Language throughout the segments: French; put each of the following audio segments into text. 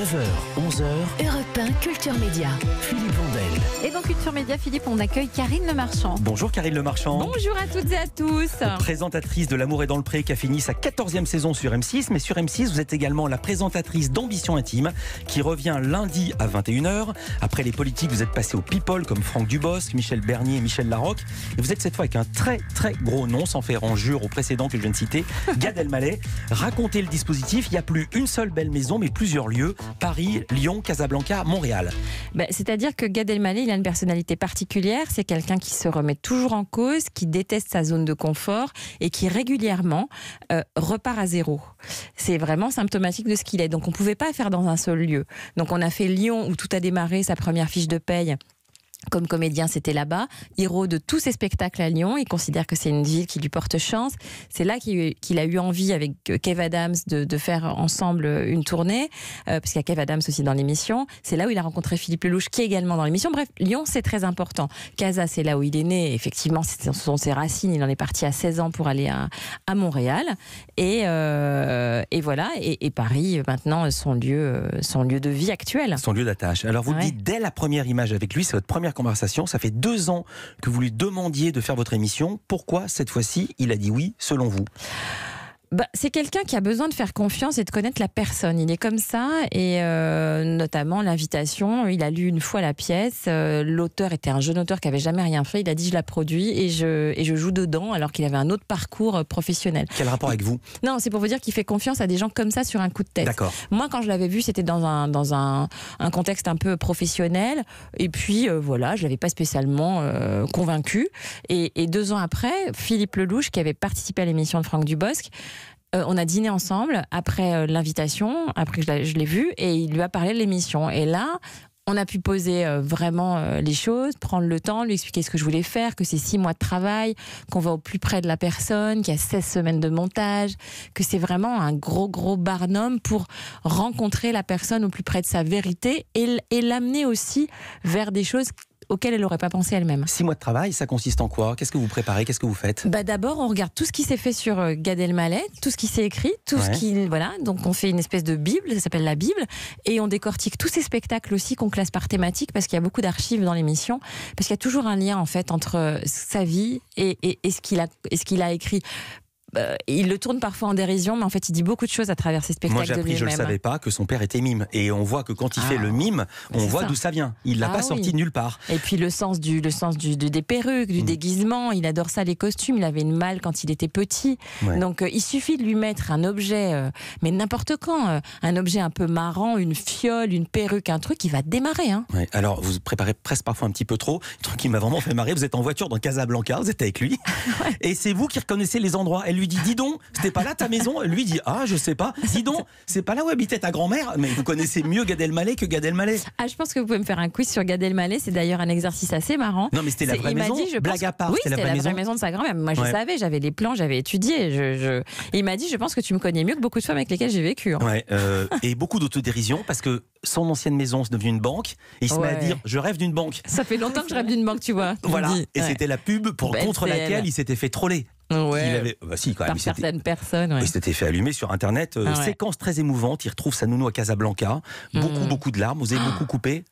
9h, 11h. Europe Culture Média. Philippe Bondel. Et dans Culture Média, Philippe, on accueille Karine Lemarchand. Bonjour Karine Lemarchand. Bonjour à toutes et à tous. Présentatrice de L'amour est dans le pré qui a fini sa 14e saison sur M6. Mais sur M6, vous êtes également la présentatrice d'Ambition Intime qui revient lundi à 21h. Après les politiques, vous êtes passé aux people comme Franck Dubosc, Michel Bernier et Michel Larocque. Et vous êtes cette fois avec un très très gros nom, sans faire jure au précédent que je viens de citer, Gad Elmaleh. Racontez le dispositif. Il n'y a plus une seule belle maison, mais plusieurs lieux Paris, Lyon, Casablanca, Montréal. Bah, c'est-à-dire que Gad Elmaleh, il a une personnalité particulière. C'est quelqu'un qui se remet toujours en cause, qui déteste sa zone de confort et qui régulièrement euh, repart à zéro. C'est vraiment symptomatique de ce qu'il est. Donc on ne pouvait pas faire dans un seul lieu. Donc on a fait Lyon où tout a démarré, sa première fiche de paye comme comédien, c'était là-bas. héros de tous ses spectacles à Lyon, il considère que c'est une ville qui lui porte chance. C'est là qu'il a eu envie avec euh, Kev Adams de, faire ensemble euh, une tournée, puisqu'il euh, parce qu'il y a Kev Adams aussi dans l'émission. C'est là où il a rencontré Philippe Lelouch, qui est également dans l'émission. Bref, Lyon, c'est très important. Casa, c'est là où il est né. Effectivement, ce sont ses racines. Il en est parti à 16 ans pour aller à, Montréal. Et, voilà. Et, Paris, maintenant, son lieu, son lieu de vie actuel. Son lieu d'attache. Alors, vous ah dites dès la première image avec lui, c'est votre première conversation. Ça fait deux ans que vous lui demandiez de faire votre émission. Pourquoi cette fois-ci il a dit oui selon vous bah, c'est quelqu'un qui a besoin de faire confiance et de connaître la personne. Il est comme ça, et euh, notamment l'invitation, il a lu une fois la pièce, euh, l'auteur était un jeune auteur qui avait jamais rien fait, il a dit je la produis et je, et je joue dedans alors qu'il avait un autre parcours euh, professionnel. Quel rapport avec vous Non, c'est pour vous dire qu'il fait confiance à des gens comme ça sur un coup de tête. Moi, quand je l'avais vu, c'était dans, un, dans un, contexte un peu professionnel, et puis voilà, je l'avais pas spécialement convaincu. Et, et deux ans après, Philippe Lelouch, qui avait participé à l'émission de Franck Dubosc, euh, on a dîné ensemble après euh, l'invitation, après que je l'ai vu, et il lui a parlé de l'émission. Et là, on a pu poser euh, vraiment les choses, prendre le temps, lui expliquer ce que je voulais faire, que c'est six mois de travail, qu'on va au plus près de la personne, qu'il y a 16 semaines de montage, que c'est vraiment un gros, gros barnum pour rencontrer la personne au plus près de sa vérité et l'amener aussi vers des choses auquel elle n'aurait pas pensé elle-même. Six mois de travail, ça consiste en quoi Qu'est-ce que vous préparez Qu'est-ce que vous faites bah D'abord, on regarde tout ce qui s'est fait sur euh, Gad Elmaleh, tout ce qui s'est écrit, tout ce qui. Voilà, donc on fait une espèce de Bible, ça s'appelle la Bible, et on décortique tous ces spectacles aussi qu'on classe par thématique, parce qu'il y a beaucoup d'archives dans l'émission, parce qu'il y a toujours un lien en fait entre euh, sa vie et, ce qu'il a, et ce qu'il a écrit euh, il le tourne parfois en dérision, mais en fait, il dit beaucoup de choses à travers ses spectacles. Moi, j'ai appris, je ne savais pas, que son père était mime. Et on voit que quand il fait ah. le mime, bah, on voit d'où ça vient. Il l'a ah pas sorti de nulle part. Et puis le sens du, le sens des perruques, du mm. déguisement. Il adore ça, les costumes. Il avait une malle quand il était petit. Donc, euh, il suffit de lui mettre un objet, euh, mais n'importe quand, un objet un peu marrant, une fiole, une perruque, un truc, il va démarrer. Hein. Alors, vous préparez presque parfois un petit peu trop. Un truc qui m'a vraiment fait marrer. Vous êtes en voiture dans Casablanca, vous êtes avec lui, et c'est vous qui reconnaissez les endroits lui dit Dis donc, c'était pas là ta maison Lui dit Ah, je sais pas. Dis donc, c'est pas là où habitait ta grand-mère Mais vous connaissez mieux Gadel Malé que Gad Malé. Ah, je pense que vous pouvez me faire un quiz sur Gadel Malé. C'est d'ailleurs un exercice assez marrant. Non, mais c'était la vraie il maison. Dit, Blague à part. c'était la, vraie, maison. de sa grand-mère. Moi, je savais, j'avais les plans, j'avais étudié. il m'a dit Je pense que tu me connais mieux que beaucoup de fois avec lesquelles j'ai vécu. Hein. Ouais, euh, et beaucoup d'autodérision parce que son ancienne maison c'est devenue une banque. Et il se met à dire Je rêve d'une banque. Ça fait longtemps que je rêve d'une banque, tu vois. Voilà. Et c'était la pub pour, contre laquelle il s'était fait troller. Il avait... Bah, si, quand même. Par certaines personnes. Il s'était fait allumer sur Internet. Euh, ah séquence très émouvante. Il retrouve sa nounou à Casablanca. Beaucoup, beaucoup de larmes. Vous avez beaucoup ah. coupé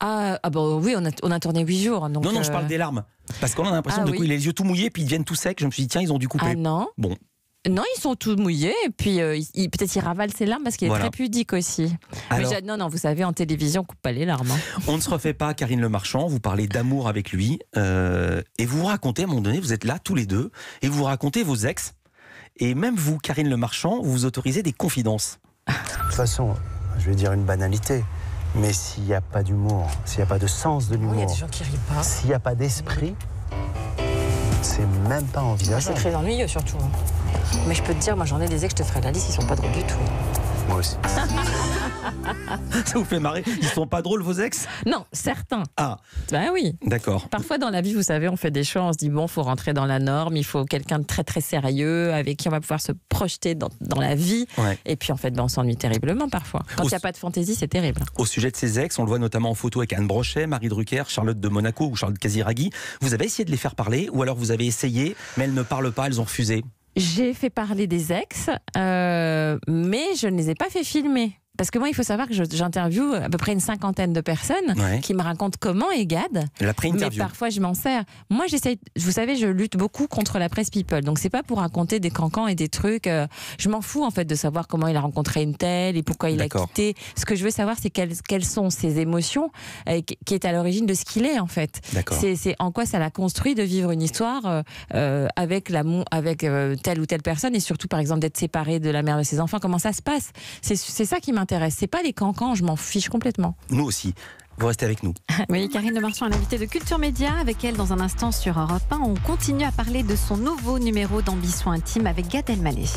ah, bah oui, on a, tourné huit jours. non, non, je euh, parle des larmes. Parce qu'on a l'impression de ah il a les yeux tout mouillés, puis ils deviennent tout secs. Je me suis dit, tiens, ils ont dû couper. Ah non Bon, non, ils sont tous mouillés et puis euh, peut-être il ravalent ses larmes parce qu'il est très pudique aussi. Mais non, non, vous savez, en télévision, on coupe pas les larmes. Hein. On ne se refait pas, Karine Le Marchand. Vous parlez d'amour avec lui euh, et vous racontez à un moment donné, vous êtes là tous les deux et vous racontez vos ex et même vous, Karine Le Marchand, vous, vous autorisez des confidences. De toute façon, je vais dire une banalité. Mais s'il n'y a pas d'humour, s'il n'y a pas de sens de l'humour, y a des gens pas. S'il n'y a pas d'esprit, c'est même pas envisageable. C'est très ennuyeux surtout. Hein. Mais je peux te dire, moi j'en ai des ex, je te ferai la liste, ils sont pas drôles du tout. Moi aussi. Ça vous fait marrer Ils sont pas drôles, vos ex Non, certains. Ah. Ben oui. D'accord. Parfois dans la vie, vous savez, on fait des choix, on se dit, bon, faut rentrer dans la norme, il faut quelqu'un de très très sérieux, avec qui on va pouvoir se projeter dans, la vie. Et puis en fait, ben, on s'ennuie terriblement parfois. Quand il n'y a pas de fantaisie, c'est terrible. Au sujet de ces ex, on le voit notamment en photo avec Anne Brochet, Marie Drucker, Charlotte de Monaco ou Charlotte Casiraghi. Vous avez essayé de les faire parler, ou alors vous avez essayé, mais elles ne parlent pas, elles ont refusé j'ai fait parler des ex, euh, mais je ne les ai pas fait filmer. Parce que moi, il faut savoir que j'interviewe à peu près une cinquantaine de personnes qui me racontent comment EGAD. La Mais parfois, je m'en sers. Moi, j'essaye. Vous savez, je lutte beaucoup contre la presse people. Donc, c'est pas pour raconter des cancans et des trucs. Euh, je m'en fous, en fait, de savoir comment il a rencontré une telle et pourquoi il a quitté. Ce que je veux savoir, c'est quelles, sont ses émotions euh, qui est à l'origine de ce qu'il est, en fait. C'est en quoi ça l'a construit de vivre une histoire euh, avec, l'amour avec telle ou telle personne et surtout, par exemple, d'être séparé de la mère de ses enfants. Comment ça se passe C'est ça qui m'intéresse c'est pas les cancans, je m'en fiche complètement. Nous aussi. Vous restez avec nous. Oui, Karine de Marchand est de Culture Média. Avec elle, dans un instant sur Europe 1, on continue à parler de son nouveau numéro d'ambition intime avec Gad Elmaleh.